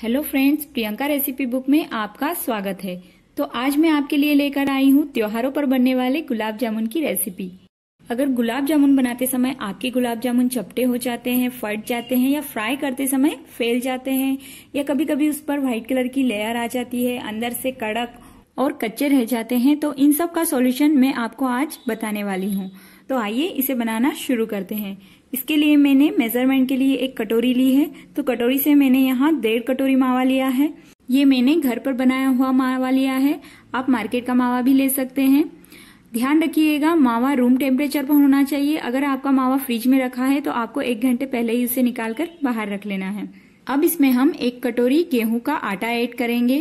hello friends Priyanka recipe book में आपका स्वागत है तो आज मैं आपके लिए लेकर आई हूँ त्योहारों पर बनने वाले गुलाब जामुन की रेसिपी अगर गुलाब जामुन बनाते समय आपके गुलाब जामुन चपटे हो जाते हैं फट जाते हैं या फ्राई करते समय फैल जाते हैं या कभी कभी उस पर व्हाइट कलर की लेयर आ जाती है अंदर से कड़क और कच्चे रह जाते हैं तो इन सब का सोल्यूशन मैं आपको आज बताने वाली हूँ तो आइए इसे बनाना शुरू करते हैं इसके लिए मैंने मेजरमेंट के लिए एक कटोरी ली है तो कटोरी से मैंने यहाँ डेढ़ कटोरी मावा लिया है ये मैंने घर पर बनाया हुआ मावा लिया है आप मार्केट का मावा भी ले सकते हैं ध्यान रखिएगा मावा रूम टेम्परेचर पर होना चाहिए अगर आपका मावा फ्रिज में रखा है तो आपको एक घंटे पहले ही उसे निकाल कर बाहर रख लेना है अब इसमें हम एक कटोरी गेहूं का आटा ऐड करेंगे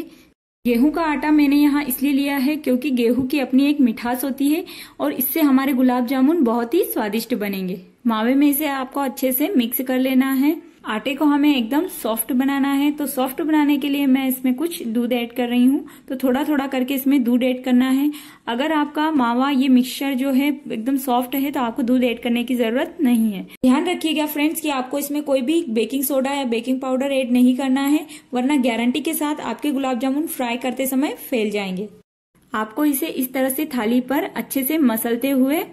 गेहूं का आटा मैंने यहाँ इसलिए लिया है क्योंकि गेहूं की अपनी एक मिठास होती है और इससे हमारे गुलाब जामुन बहुत ही स्वादिष्ट बनेंगे मावे में इसे आपको अच्छे से मिक्स कर लेना है आटे को हमें एकदम सॉफ्ट बनाना है तो सॉफ्ट बनाने के लिए मैं इसमें कुछ दूध ऐड कर रही हूँ तो थोड़ा थोड़ा करके इसमें दूध ऐड करना है अगर आपका मावा ये मिक्सचर जो है एकदम सॉफ्ट है तो आपको दूध ऐड करने की जरूरत नहीं है ध्यान रखिएगा फ्रेंड्स कि आपको इसमें कोई भी बेकिंग सोडा या बेकिंग पाउडर एड नहीं करना है वरना गारंटी के साथ आपके गुलाब जामुन फ्राई करते समय फैल जाएंगे आपको इसे इस तरह से थाली पर अच्छे से मसलते हुए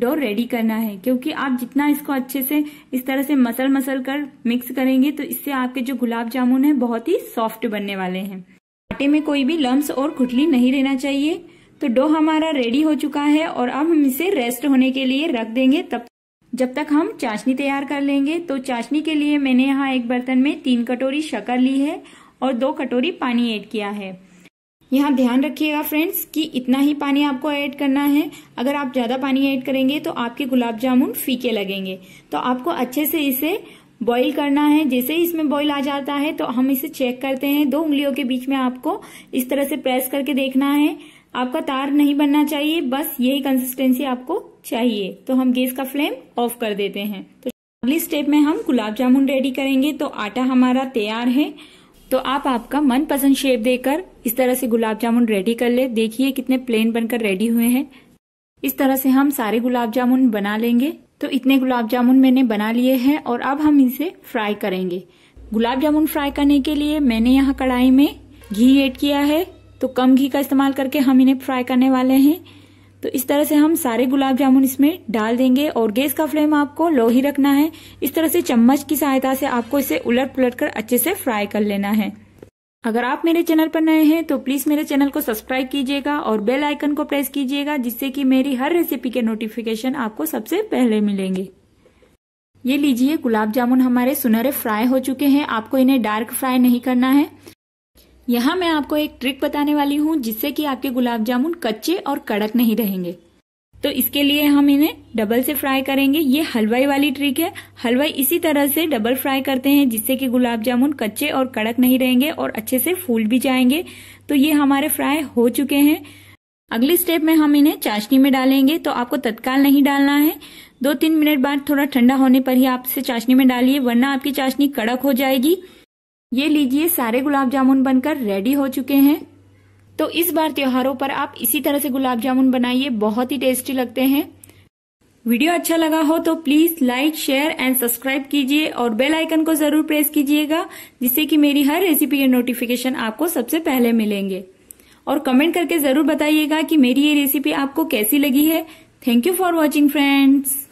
डो रेडी करना है क्योंकि आप जितना इसको अच्छे से इस तरह से मसल मसल कर मिक्स करेंगे तो इससे आपके जो गुलाब जामुन है बहुत ही सॉफ्ट बनने वाले हैं आटे में कोई भी लम्ब और खुटली नहीं रहना चाहिए तो डो हमारा रेडी हो चुका है और अब हम इसे रेस्ट होने के लिए रख देंगे तब जब तक हम चाशनी तैयार कर लेंगे तो चाशनी के लिए मैंने यहाँ एक बर्तन में तीन कटोरी शक्कर ली है और दो कटोरी पानी ऐड किया है यहाँ ध्यान रखिएगा फ्रेंड्स कि इतना ही पानी आपको ऐड करना है अगर आप ज़्यादा पानी ऐड करेंगे तो आपके गुलाब जामुन फीके लगेंगे तो आपको अच्छे से इसे बॉईल करना है जैसे ही इसमें बॉईल आ जाता है तो हम इसे चेक करते हैं दो उंगलियों के बीच में आपको इस तरह से प्रेस करके देखना है आपका तार नहीं बनना चाहिए बस यही कंसिस्टेंसी आपको चाहिए तो हम गैस का फ्लेम ऑफ कर देते हैं तो अगली स्टेप में हम गुलाब जामुन रेडी करेंगे तो आटा हमारा तैयार है तो आप आपका मनपसंद शेप देकर इस तरह से गुलाब जामुन रेडी कर ले देखिए कितने प्लेन बनकर रेडी हुए हैं इस तरह से हम सारे गुलाब जामुन बना लेंगे तो इतने गुलाब जामुन मैंने बना लिए हैं और अब हम इसे फ्राई करेंगे गुलाब जामुन फ्राई करने के लिए मैंने यहाँ कढ़ाई में घी एड किया है तो कम घी का इस्तेमाल करके हम इन्हें फ्राई करने वाले हैं तो इस तरह से हम सारे गुलाब जामुन इसमें डाल देंगे और गैस का फ्लेम आपको लो ही रखना है इस तरह से चम्मच की सहायता से आपको इसे उलट पुलट कर अच्छे से फ्राई कर लेना है अगर आप मेरे चैनल पर नए हैं तो प्लीज मेरे चैनल को सब्सक्राइब कीजिएगा और बेल आइकन को प्रेस कीजिएगा जिससे कि मेरी हर रेसिपी के नोटिफिकेशन आपको सबसे पहले मिलेंगे ये लीजिए गुलाब जामुन हमारे सुनहरे फ्राई हो चुके हैं आपको इन्हें डार्क फ्राई नहीं करना है यहाँ मैं आपको एक ट्रिक बताने वाली हूँ जिससे कि आपके गुलाब जामुन कच्चे और कड़क नहीं रहेंगे तो इसके लिए हम इन्हें डबल से फ्राई करेंगे ये हलवाई वाली ट्रिक है हलवाई इसी तरह से डबल फ्राई करते हैं जिससे कि गुलाब जामुन कच्चे और कड़क नहीं रहेंगे और अच्छे से फूल भी जाएंगे तो ये हमारे फ्राई हो चुके हैं अगले स्टेप में हम इन्हें चाशनी में डालेंगे तो आपको तत्काल नहीं डालना है दो तीन मिनट बाद थोड़ा ठंडा होने पर ही आप इसे चाशनी में डालिए वरना आपकी चाशनी कड़क हो जाएगी ये लीजिए सारे गुलाब जामुन बनकर रेडी हो चुके हैं तो इस बार त्योहारों पर आप इसी तरह से गुलाब जामुन बनाइए बहुत ही टेस्टी लगते हैं वीडियो अच्छा लगा हो तो please like share and subscribe कीजिए और बेल आइकन को जरूर प्रेस कीजिएगा जिससे कि मेरी हर रेसिपी के नोटिफिकेशन आपको सबसे पहले मिलेंगे और कमेंट करके जरूर बताइएगा कि मेरी ये रेसिपी आपको कैसी लगी है thank you for watching friends